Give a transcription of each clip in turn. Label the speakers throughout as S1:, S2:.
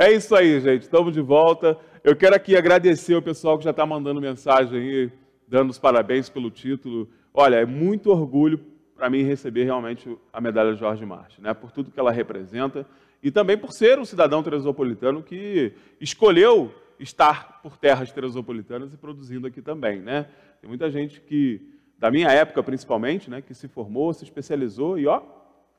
S1: É isso aí, gente. Estamos de volta. Eu quero aqui agradecer o pessoal que já está mandando mensagem aí, dando os parabéns pelo título. Olha, é muito orgulho para mim receber realmente a medalha Jorge Marte, né? Por tudo que ela representa e também por ser um cidadão teresopolitano que escolheu estar por terras teresopolitanas e produzindo aqui também, né? Tem muita gente que da minha época principalmente, né, que se formou, se especializou e ó,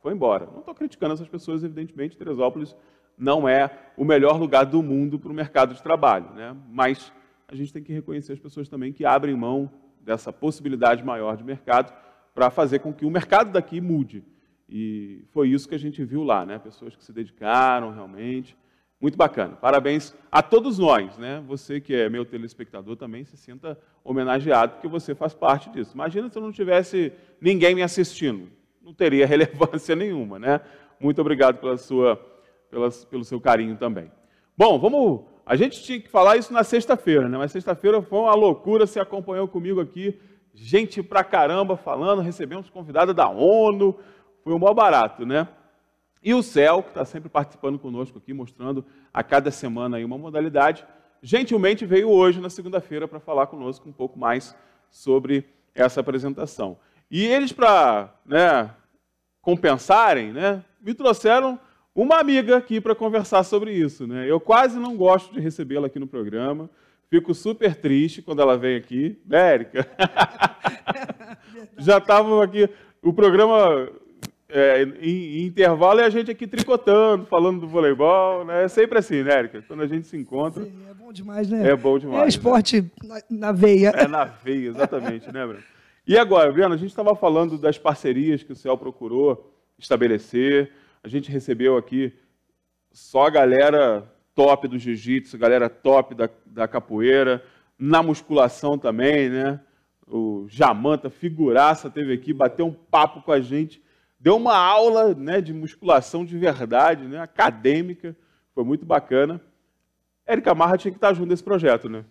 S1: foi embora. Não estou criticando essas pessoas, evidentemente, Teresópolis não é o melhor lugar do mundo para o mercado de trabalho. Né? Mas a gente tem que reconhecer as pessoas também que abrem mão dessa possibilidade maior de mercado para fazer com que o mercado daqui mude. E foi isso que a gente viu lá, né? pessoas que se dedicaram realmente. Muito bacana. Parabéns a todos nós, né? Você que é meu telespectador também se sinta homenageado porque você faz parte disso. Imagina se eu não tivesse ninguém me assistindo, não teria relevância nenhuma, né? Muito obrigado pela sua pelas, pelo seu carinho também. Bom, vamos. A gente tinha que falar isso na sexta-feira, né? Mas sexta-feira foi uma loucura. Você acompanhou comigo aqui, gente pra caramba falando. Recebemos convidada da ONU, foi um mal barato, né? E o CEL, que está sempre participando conosco aqui, mostrando a cada semana aí uma modalidade, gentilmente veio hoje, na segunda-feira, para falar conosco um pouco mais sobre essa apresentação. E eles, para né, compensarem, né, me trouxeram uma amiga aqui para conversar sobre isso. Né? Eu quase não gosto de recebê-la aqui no programa. Fico super triste quando ela vem aqui. Né, Érica? Já estávamos aqui. O programa é, em, em, intervalo é a gente aqui tricotando, falando do voleibol, né? É sempre assim, né, Érica? Quando a gente se encontra. Sim, é bom
S2: demais, né? É bom demais. É né? esporte né? na, veia. É
S1: na veia, exatamente, né, Bruno? E agora, Bruno, a gente estava falando das parcerias que o CEL procurou estabelecer a gente recebeu aqui só a galera top do jiu-jitsu, galera top da, da capoeira, na musculação também, né? O Jamanta, figuraça, teve aqui, bateu um papo com a gente, deu uma aula né, de musculação de verdade, né, acadêmica, foi muito bacana. Érica Marra tinha que estar junto nesse projeto, né?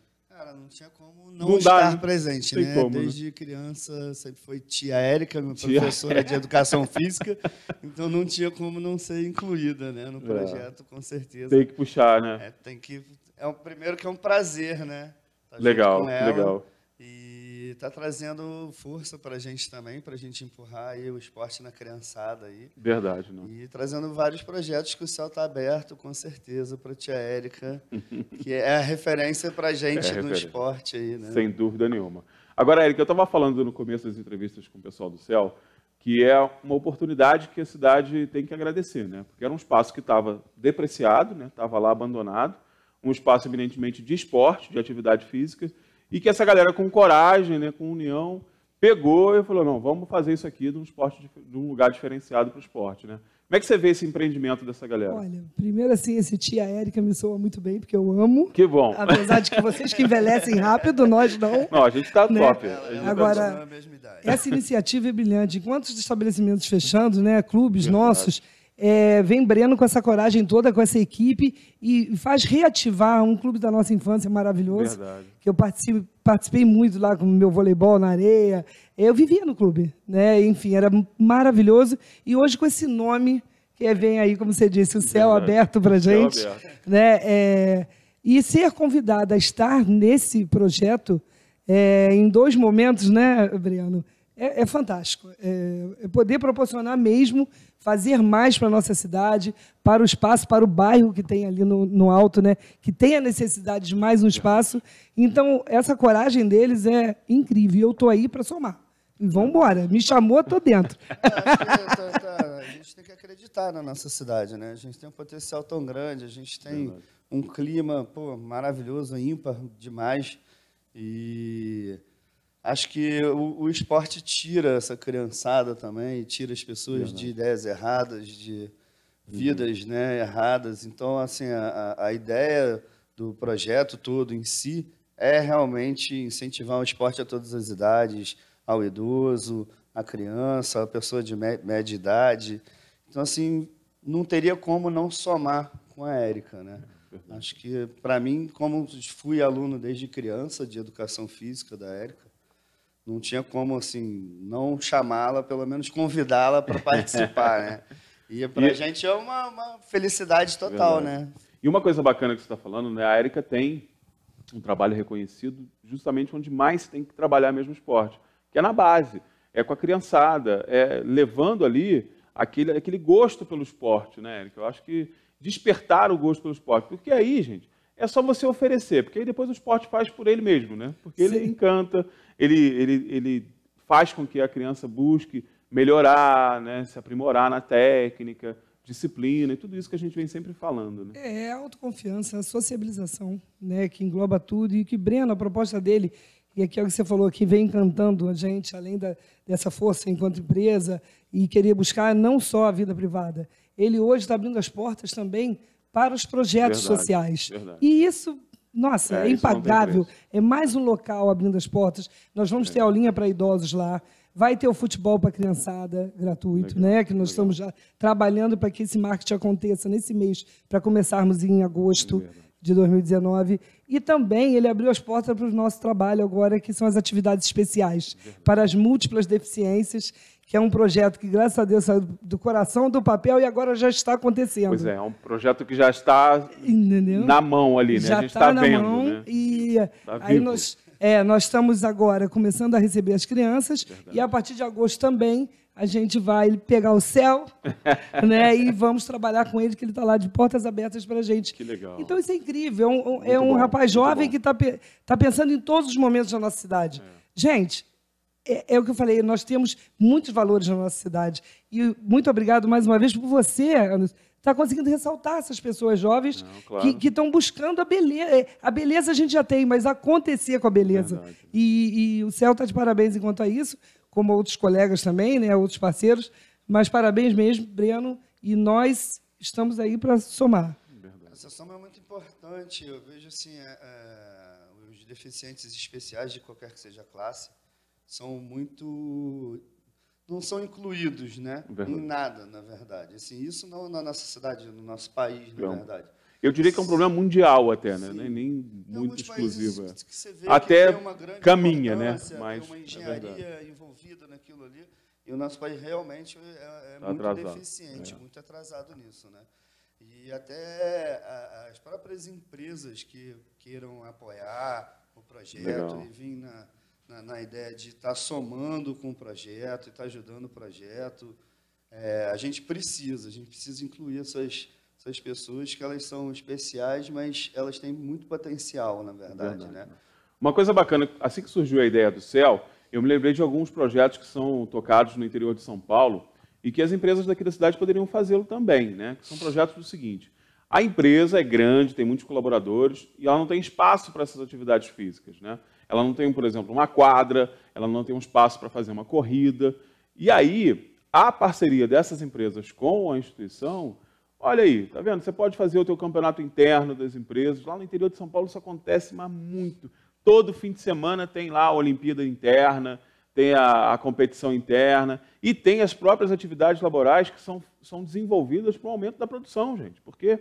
S3: não tinha como não, não estar dá, né? presente, né? Como, né? Desde né? criança sempre foi tia
S1: Érica, minha tia professora de educação física,
S3: então não tinha como não ser incluída, né, no é. projeto, é. com certeza. Tem que puxar, né? É, tem que é o primeiro que é um prazer, né? Tá legal, legal. E e está trazendo força para a gente também, para a gente empurrar aí o esporte na criançada aí.
S1: Verdade, não? Né? E
S3: trazendo vários projetos que o céu está aberto, com certeza, para a tia Érica, que é a referência para a gente é no esporte aí, né? Sem
S1: dúvida nenhuma. Agora, Érica, eu estava falando no começo das entrevistas com o pessoal do céu que é uma oportunidade que a cidade tem que agradecer, né? Porque era um espaço que estava depreciado, né? Estava lá abandonado, um espaço eminentemente de esporte, de atividade física e que essa galera com coragem, né, com união, pegou e falou, não, vamos fazer isso aqui de um, esporte, de um lugar diferenciado para o esporte. Né? Como é que você vê esse empreendimento dessa galera? Olha,
S2: primeiro assim, esse tia Érica me soa muito bem, porque eu amo. Que bom. Apesar de que vocês que envelhecem rápido, nós não. Não, a gente está né? top. Tá Agora,
S1: tá essa
S2: iniciativa é brilhante. Enquanto os estabelecimentos fechando, né, clubes Verdade. nossos é, vem Breno com essa coragem toda, com essa equipe, e faz reativar um clube da nossa infância maravilhoso. Verdade. Que eu participei, participei muito lá com meu voleibol na areia. É, eu vivia no clube, né? Enfim, era maravilhoso. E hoje com esse nome que é, vem aí, como você disse, o céu Verdade. aberto para gente, aberto. né? É, e ser convidada a estar nesse projeto é, em dois momentos, né, Breno? é, é fantástico. É, é, poder proporcionar mesmo, fazer mais para a nossa cidade, para o espaço, para o bairro que tem ali no, no, alto, né? que tem a necessidade de mais um espaço. Então, essa coragem deles é incrível. Eu estou aí para somar. Vamos embora. Me chamou, estou dentro.
S3: É, tá, a gente tem que acreditar na nossa cidade. Né? A gente tem um potencial tão grande, a gente tem um clima pô, maravilhoso, ímpar demais. E acho que o, o, esporte tira essa criançada também, tira as pessoas uhum. de ideias erradas, de uhum. vidas uhum. né, erradas. Então, assim, a, a, ideia do projeto todo em si é realmente incentivar o esporte a todas as idades, ao idoso, à criança, à pessoa de média idade. Então, assim, não teria como não somar com a Érica, né? Acho que, para mim, como fui aluno desde criança de educação física da Érica, não tinha como assim não chamá-la,
S1: pelo menos convidá-la para participar, né? E para a gente
S3: é uma, uma felicidade total, verdade. né?
S1: E uma coisa bacana que você está falando, né? A Érica tem um trabalho reconhecido justamente onde mais tem que trabalhar mesmo esporte, que é na base, é com a criançada, é levando ali aquele, aquele gosto pelo esporte, né, Érica? Eu acho que despertar o gosto pelo esporte, porque aí, gente, é só você oferecer, porque aí depois o esporte faz por ele mesmo, né? Porque Sim. ele encanta, ele, ele, ele faz com que a criança busque melhorar, né? se aprimorar na técnica, disciplina e tudo isso que a gente vem sempre falando. Né? É
S2: a é autoconfiança, é a sociabilização, né? que engloba tudo e que Breno, a proposta dele, e aqui é o que você falou, que vem encantando a gente, além da, dessa força enquanto empresa, e querer buscar não só a vida privada. Ele hoje está abrindo as portas também para os projetos verdade, sociais. Verdade. E isso nossa, é, é, é impagável. É mais um local abrindo as portas. Nós vamos é. ter aulinha para idosos lá. Vai ter o futebol para criançada gratuito, legal, né? Que nós legal. estamos já trabalhando para que esse marketing aconteça nesse mês, para começarmos em agosto é de 2019. E também ele abriu as portas para o nosso trabalho agora, que são as atividades especiais para as múltiplas deficiências que é um projeto que, graças a Deus, saiu do coração do papel e agora já está acontecendo. Pois é, é um
S1: projeto que já está Entendeu? na mão ali, né? Já a gente está tá na vendo, mão né? e tá aí nós,
S2: é, nós estamos agora começando a receber as crianças Verdade. e a partir de agosto também a gente vai pegar o céu, né? E vamos trabalhar com ele, que ele está lá de portas abertas para a gente. Que legal. Então isso é incrível. É um, é um bom, rapaz jovem que está tá pensando em todos os momentos da nossa cidade. É. Gente, é, é, o que eu falei, nós temos muitos valores na nossa cidade. E muito obrigado mais uma vez por você, Anderson. Está conseguindo ressaltar essas pessoas jovens Não, claro. que estão buscando a beleza. É, a beleza a gente já tem, mas acontecer com a beleza. E, e, o Céu está de parabéns enquanto a isso, como outros colegas também, né, outros parceiros. Mas parabéns mesmo, Breno. E nós estamos aí para somar.
S3: Verdade. Essa soma é muito importante. Eu vejo assim, é, é, os deficientes especiais de qualquer que seja a classe, são muito não são incluídos, né? Verdade. Em nada, na verdade. Assim, isso não na nossa cidade, no nosso país,
S1: na não. verdade. Eu diria que é um problema mundial até, né? Nem, nem, muito exclusivo. É. até caminha, né? Mas tem uma é engenharia é
S3: envolvida naquilo ali. E o nosso país realmente é, é tá muito atrasado. deficiente, é. muito atrasado nisso, né? E até as próprias empresas que queiram apoiar o projeto Legal. e vir na, na, na ideia de estar tá somando com o projeto, estar tá ajudando o projeto. É, a gente precisa, a gente precisa incluir essas, essas pessoas que elas são especiais, mas elas têm muito potencial, na verdade, verdade. né?
S1: Uma coisa bacana, assim que surgiu a ideia do céu, eu me lembrei de alguns projetos que são tocados no interior de São Paulo e que as empresas daqui da cidade poderiam fazê-lo também, né? Que são projetos do seguinte: a empresa é grande, tem muitos colaboradores e ela não tem espaço para essas atividades físicas, né? ela não tem, por exemplo, uma quadra, ela não tem um espaço para fazer uma corrida. E aí, a parceria dessas empresas com a instituição, olha aí, tá vendo? Você pode fazer o teu campeonato interno das empresas. Lá no interior de São Paulo isso acontece, mas muito. Todo fim de semana tem lá a Olimpíada Interna, tem a, a competição interna e tem as próprias atividades laborais que são, são desenvolvidas para o aumento da produção, gente. Porque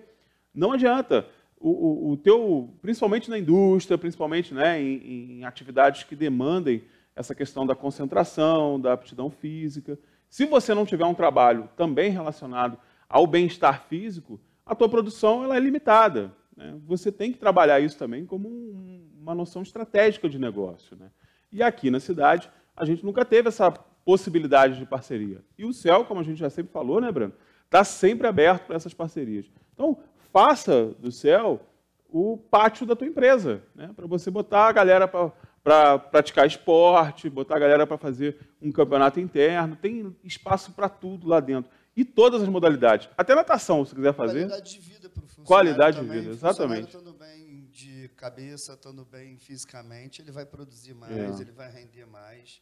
S1: não adianta o, o, o teu, principalmente na indústria, principalmente né, em, em atividades que demandem essa questão da concentração, da aptidão física. Se você não tiver um trabalho também relacionado ao bem-estar físico, a tua produção ela é limitada. Né? Você tem que trabalhar isso também como um, uma noção estratégica de negócio. Né? E aqui na cidade, a gente nunca teve essa possibilidade de parceria. E o céu como a gente já sempre falou, né, Breno, está sempre aberto para essas parcerias. Então, faça do céu o pátio da tua empresa, né? para você botar a galera para pra praticar esporte, botar a galera para fazer um campeonato interno. Tem espaço para tudo lá dentro. E todas as modalidades. Até natação, se quiser fazer. Qualidade de vida para o funcionário. Qualidade também, de vida, exatamente.
S3: Estando bem de cabeça, estando bem fisicamente, ele vai produzir mais, é. ele vai render mais.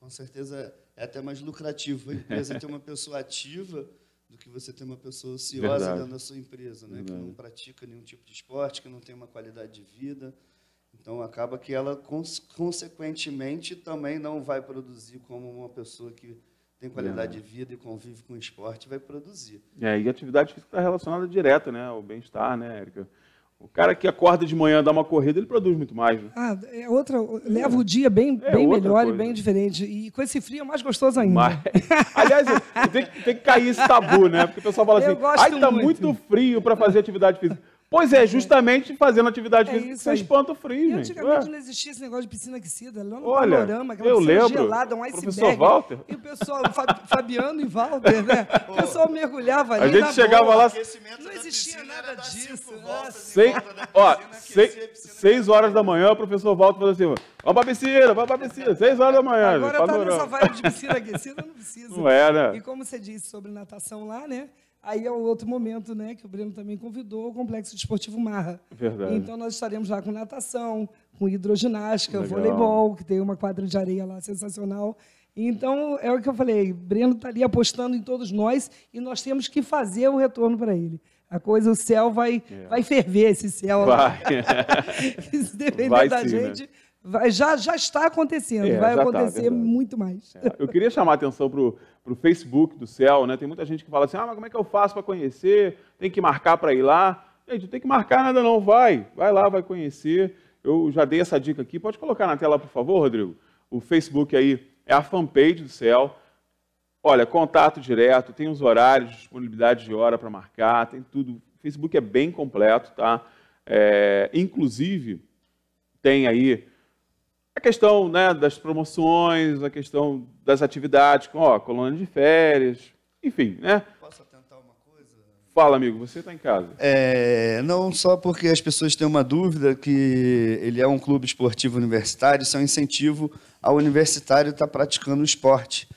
S3: Com certeza é até mais lucrativo. A empresa ter uma pessoa ativa do que você ter uma pessoa ociosa dentro da sua empresa, né? que não pratica nenhum tipo de esporte, que não tem uma qualidade de vida. Então, acaba que ela, consequentemente, também não vai produzir como uma pessoa que tem qualidade é. de vida e convive com esporte, vai produzir.
S1: É, e atividade física está relacionada direta né, ao bem-estar, né, Érica? O cara que acorda de manhã, dá uma corrida, ele produz muito mais. Né?
S3: Ah, é
S2: outra. Leva é. o dia bem, é bem melhor coisa. e bem diferente. E com esse frio é mais gostoso ainda. Mas...
S1: Aliás, tem que, tem que cair esse tabu, né? Porque o pessoal fala Eu assim: ai, tá muito, muito frio para fazer atividade física. Pois é, uhum. justamente fazendo atividade é física você aí. espanta o frio. gente antigamente é. não existia
S2: esse negócio de piscina aquecida, Olha, panorama, aquela eu lembro, gelada, um iceberg. Professor Walter. E o pessoal, Fabiano e
S1: Walter,
S2: né? O pessoal mergulhava ali. A gente chegava boa. lá. Não existia nada disso. Né? Né? Seis,
S1: ó, seis, seis horas da manhã, o professor Walter falou assim: vamos pra piscina, vamos pra piscina, seis horas da manhã. Agora gente, tá panorama. nessa vibe de
S2: piscina aquecida, não precisa. Não era. É, né? E como você disse sobre natação lá, né? Aí é o outro momento, né, que o Breno também convidou, o Complexo Desportivo Marra. Verdade. Então nós estaremos lá com natação, com hidroginástica, Legal. voleibol, que tem uma quadra de areia lá sensacional. Então é o que eu falei, Breno está ali apostando em todos nós e nós temos que fazer o retorno para ele. A coisa, o céu vai, é. vai ferver esse céu. Vai. Se depender vai, da sim, né? gente, né? Vai, já, já está acontecendo, é, vai tá, acontecer tá, muito mais.
S1: É, eu queria chamar a atenção para o Facebook do céu, né? Tem muita gente que fala assim: ah, mas como é que eu faço para conhecer? Tem que marcar para ir lá. Gente, não tem que marcar nada, não. Vai, vai lá, vai conhecer. Eu já dei essa dica aqui. Pode colocar na tela, por favor, Rodrigo? O Facebook aí é a fanpage do céu. Olha, contato direto, tem os horários, disponibilidade de hora para marcar, tem tudo. O Facebook é bem completo, tá? É, inclusive, tem aí a questão né, das promoções, a questão das atividades, com ó, colônia de férias, enfim, né? Posso tentar uma coisa? Fala, amigo, você está em casa.
S3: É, não só porque as pessoas têm uma dúvida que ele é um clube esportivo universitário, isso é um incentivo ao universitário estar tá praticando o esporte.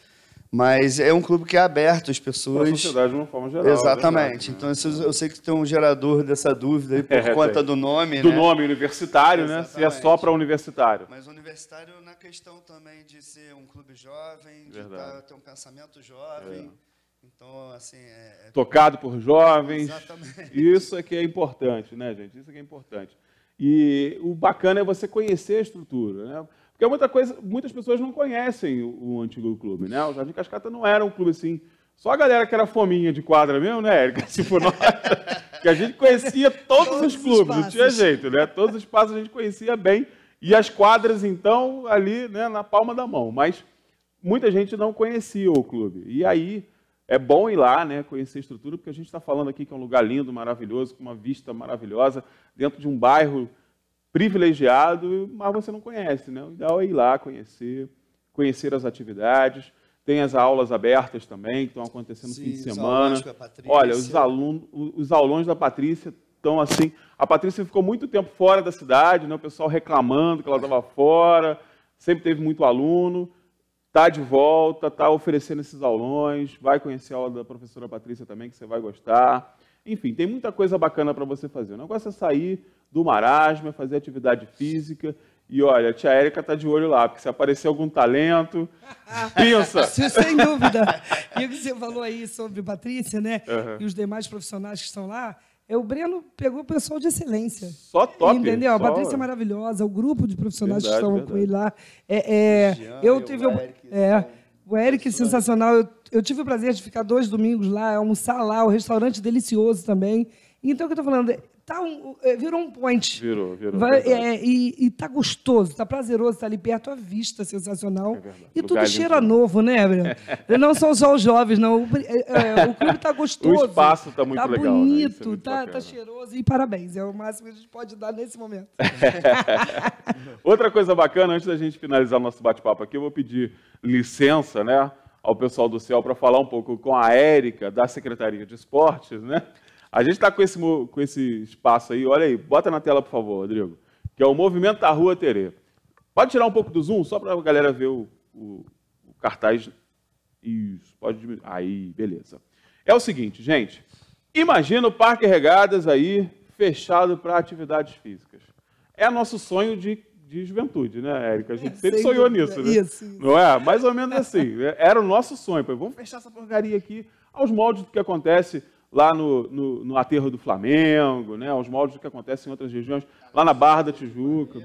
S3: Mas é um clube que é aberto às pessoas. Para a sociedade de
S1: uma forma geral. É Exatamente.
S3: É então, eu sei que tem um gerador dessa dúvida aí por é, conta é. do nome. Do né? nome universitário,
S1: Exatamente. né? Se é só para universitário.
S3: Mas universitário na questão também de ser um clube jovem, de tá, ter um pensamento jovem. É. Então, assim. É,
S1: Tocado por jovens. Exatamente. Isso é que é importante, né, gente? Isso é que é importante. E o bacana é você conhecer a estrutura, né? Porque é muita coisa, muitas pessoas não conhecem o, o antigo clube, né? O Jardim Cascata não era um clube assim. Só a galera que era fominha de quadra mesmo, né, Érica? for nós, que a gente conhecia todos, todos os clubes, não tinha jeito, né? Todos os espaços a gente conhecia bem. E as quadras, então, ali né, na palma da mão. Mas muita gente não conhecia o clube. E aí é bom ir lá, né, conhecer a estrutura, porque a gente está falando aqui que é um lugar lindo, maravilhoso, com uma vista maravilhosa, dentro de um bairro privilegiado, mas você não conhece, né? O ideal é ir lá conhecer, conhecer as atividades. Tem as aulas abertas também, que estão acontecendo Sim, no fim de semana. Olha, os, alunos, os aulões da Patrícia estão assim. A Patrícia ficou muito tempo fora da cidade, né? o pessoal reclamando que ela estava fora, sempre teve muito aluno. Está de volta, está oferecendo esses aulões. Vai conhecer a aula da professora Patrícia também, que você vai gostar. Enfim, tem muita coisa bacana para você fazer. O negócio é sair, do marasma, é fazer atividade física. E olha, a tia Érica tá de olho lá, porque se aparecer algum talento, pensa. Sem dúvida.
S2: E o que você falou aí sobre Patrícia, né? Uhum. E os demais profissionais que estão lá, é, o Breno pegou o pessoal de excelência. Só top. Entendeu? Só... A Patrícia é maravilhosa, o grupo de profissionais verdade, que estão com ele lá. É, é Jean, eu tive o, Eric, é, o Eric sensacional. Eu, eu, tive o prazer de ficar dois domingos lá, almoçar lá, o restaurante delicioso também. Então, o que eu estou falando? tá um, é, virou um point.
S1: Virou, virou. Vai, é,
S2: e, e tá gostoso, tá prazeroso, tá ali perto a vista, sensacional. É e tudo cheira novo, né, Breno? não são só os jovens, não. O, é, é, o clube tá gostoso. o espaço tá muito tá legal. Né? É bonito, né? tá bonito, tá cheiroso. E parabéns, é o máximo que a gente pode dar nesse momento.
S1: Outra coisa bacana, antes da gente finalizar o nosso bate-papo aqui, eu vou pedir licença, né? ao pessoal do céu para falar um pouco com a Érica, da Secretaria de Esportes, né? A gente está com esse, com esse espaço aí, olha aí, bota na tela, por favor, Rodrigo, que é o Movimento da Rua Tere. Pode tirar um pouco do zoom, só para a galera ver o, o, o cartaz. Isso, pode diminuir. Aí, beleza. É o seguinte, gente, imagina o Parque Regadas aí fechado para atividades físicas. É nosso sonho de, de juventude, né, Érica? A gente é, sempre sonhou dúvida. nisso, né? Isso, isso. Não é? Mais ou menos assim. É, era o nosso sonho. Vamos fechar essa porcaria aqui aos moldes do que acontece lá no, no, no aterro do Flamengo, né, Os moldes do que acontece em outras regiões, lá na Barra da Tijuca,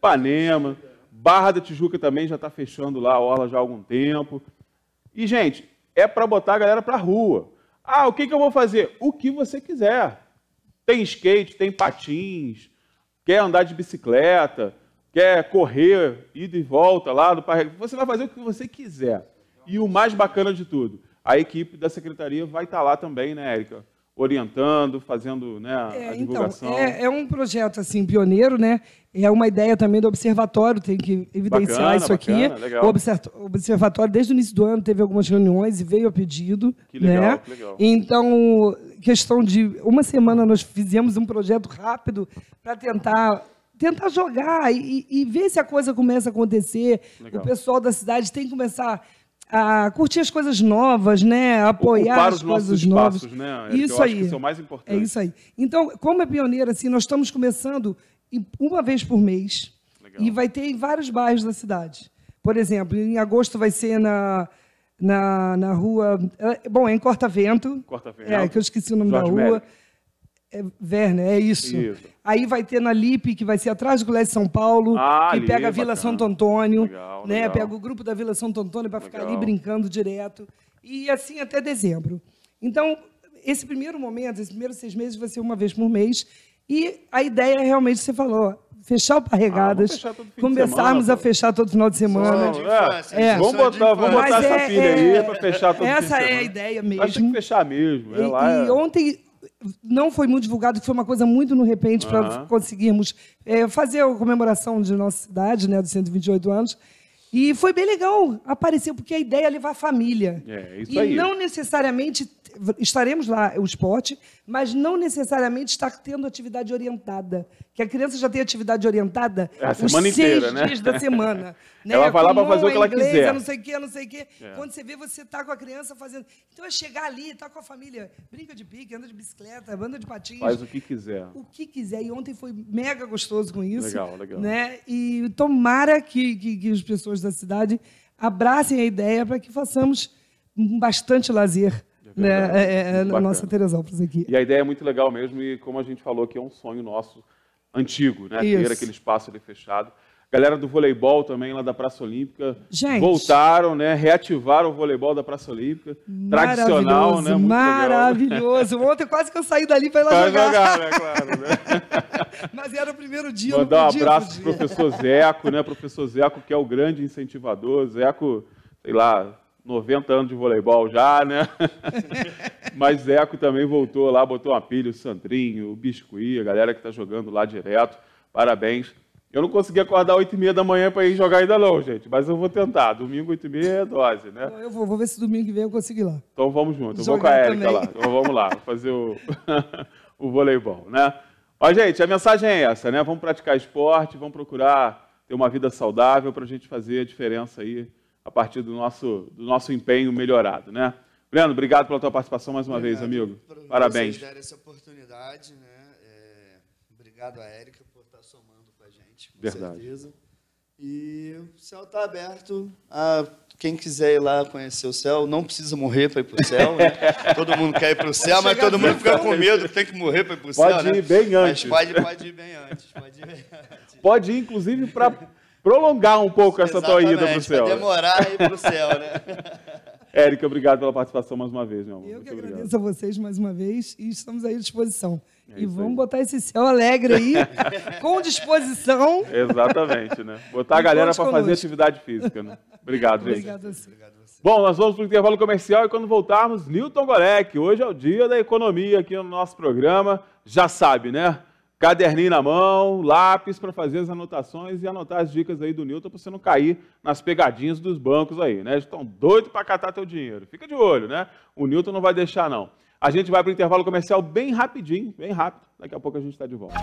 S1: Panema, Barra da Tijuca também já está fechando lá a orla já há algum tempo. E, gente, é para botar a galera para a rua. Ah, o que, que eu vou fazer? O que você quiser. Tem skate, tem patins, quer andar de bicicleta, quer correr, ida e volta lá do parque. Você vai fazer o que você quiser. E o mais bacana de tudo, a equipe da secretaria vai estar tá lá também, né, Érica? Orientando, fazendo né, a é, então, divulgação. Então, é,
S2: é, um projeto assim pioneiro, né? É uma ideia também do observatório, tem que evidenciar bacana, isso bacana, aqui. Legal. O observatório, desde o início do ano, teve algumas reuniões e veio a pedido. Que legal, né? que legal. Então, questão de uma semana, nós fizemos um projeto rápido para tentar tentar jogar e, e, ver se a coisa começa a acontecer. Legal. O pessoal da cidade tem que começar a curtir as coisas novas, né? Apoiar Ocupar as os coisas nossos novas. né? É isso aí. isso é o mais importante. É isso aí. Então, como é pioneira, assim, nós estamos começando uma vez por mês Legal. e vai ter em vários bairros da cidade. Por exemplo, em agosto vai ser na na, na rua. Eh, bom, é em Corta Vento. Corta Vento. É, que eu esqueci o nome Jorge da rua. Mérico. É, Werner, é isso. isso. Aí vai ter na LIP, que vai ser atrás do Colégio de São Paulo, ah, que ali, pega a Vila bacana. Santo Antônio, legal, né? Legal. Pega o grupo da Vila Santo Antônio para ficar ali brincando direto. E assim até dezembro. Então, esse primeiro momento, esses primeiros seis meses, vai ser uma vez por mês. E a ideia é realmente, você falou, fechar o Parregadas, ah, começarmos semana, a fechar todo final de semana. é. É. Vamos botar, vamos botar essa filha é, aí é, para fechar todo essa final de semana. Essa é a ideia mesmo. Acho
S1: que fechar mesmo. É e, e
S2: ontem, não foi muito divulgado, foi uma coisa muito no repente para conseguirmos é, fazer a comemoração de nossa cidade, né, dos 128 anos. E foi bem legal aparecer, porque a ideia é levar a família. É, isso e aí. não necessariamente estaremos lá, o esporte, mas não necessariamente estar tendo atividade orientada. Que a criança já tem atividade orientada é, a semana inteira, né? dias da semana. né? Ela vai lá para fazer o que ela inglês, quiser. É não sei o quê, não sei o quê. É. Quando você vê, você está com a criança fazendo. Então é chegar ali, estar tá com a família, brinca de pique, anda de bicicleta, anda de patins. Faz o que
S1: quiser. O que
S2: quiser. E ontem foi mega gostoso com isso. Legal, legal. Né? E tomara que, que, que as pessoas da cidade abracem a ideia para que façamos bastante lazer é verdade. né? É, é a é, nossa Teresópolis aqui.
S1: E a ideia é muito legal mesmo, e como a gente falou que é um sonho nosso antigo, né? Isso. Ter aquele espaço ali fechado. Galera do voleibol também, lá da Praça Olímpica. Gente. Voltaram, né? Reativaram o voleibol da Praça Olímpica. Tradicional, né? Muito né? maravilhoso.
S2: Legal. Ontem quase que eu saí dali para ir lá pra jogar. jogar né?
S3: Claro, né?
S1: Mas era o primeiro dia. Mandar um abraço pro professor Zeco, né? Professor Zeco, que é o grande incentivador. Zeco, sei lá, 90 anos de voleibol já, né? Mas Zeco também voltou lá, botou uma pilha, o Sandrinho, o Biscuit, a galera que está jogando lá direto. Parabéns. Eu não consegui acordar 8 e meia da manhã para ir jogar ainda não, gente. Mas eu vou tentar. Domingo, 8 e meia é dose, né? Eu vou, vou ver se domingo que vem eu consigo ir lá. Então vamos junto. Eu vou com a Érica lá. Então vamos lá, fazer o, o voleibol, né? Ó, gente, a mensagem é essa, né? Vamos praticar esporte, vamos procurar ter uma vida saudável para a gente fazer a diferença aí a partir do nosso, do nosso empenho melhorado, né? Breno, obrigado pela tua participação mais uma obrigado vez, amigo. Por Parabéns. Vocês deram essa
S3: oportunidade, né? É, obrigado a Érica por estar tá somando com
S1: a gente, com Verdade.
S3: certeza. E o céu está aberto a quem quiser ir lá conhecer o céu, não precisa morrer para ir para o céu. Né? todo mundo quer ir para o céu, mas todo mundo fica com medo, tem que morrer para ir para o céu. Pode ir né? bem antes. Mas pode, pode
S1: ir bem antes. Pode ir, bem antes. Pode ir inclusive, para prolongar um pouco essa Exatamente, tua ida para o céu. demorar e ir para o céu, né? Érica, obrigado pela participação mais uma vez, meu amor. Eu Muito que obrigado. agradeço a
S2: vocês mais uma vez e estamos aí à disposição. É e vamos aí. botar esse céu alegre aí, com disposição. Exatamente,
S1: né? Botar a galera para fazer atividade física, né? Obrigado, gente. Obrigado a você. Bom, nós vamos para o intervalo comercial e quando voltarmos, Newton Gorek. Hoje é o dia da economia aqui no nosso programa. Já sabe, né? caderninho na mão, lápis para fazer as anotações e anotar as dicas aí do Newton para você não cair nas pegadinhas dos bancos aí, né? Estão doidos para catar teu dinheiro. Fica de olho, né? O Newton não vai deixar não. A gente vai para o intervalo comercial bem rapidinho, bem rápido. Daqui a pouco a gente está de volta.